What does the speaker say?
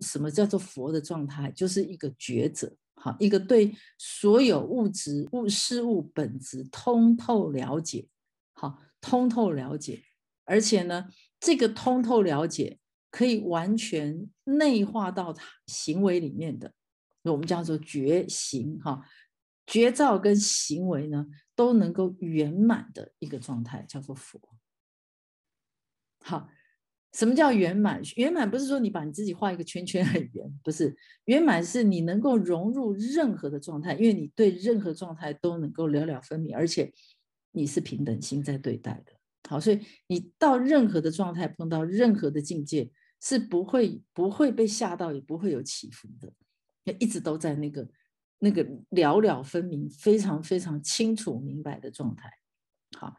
什么叫做佛的状态？就是一个觉者，哈，一个对所有物质物事物本质通透了解，好，通透了解，而且呢，这个通透了解可以完全内化到他行为里面的，我们叫做觉行，哈，觉照跟行为呢都能够圆满的一个状态，叫做佛，好。什么叫圆满？圆满不是说你把你自己画一个圈圈很圆，不是圆满是你能够融入任何的状态，因为你对任何状态都能够了了分明，而且你是平等心在对待的。好，所以你到任何的状态，碰到任何的境界，是不会不会被吓到，也不会有起伏的，一直都在那个那个了了分明、非常非常清楚明白的状态。好。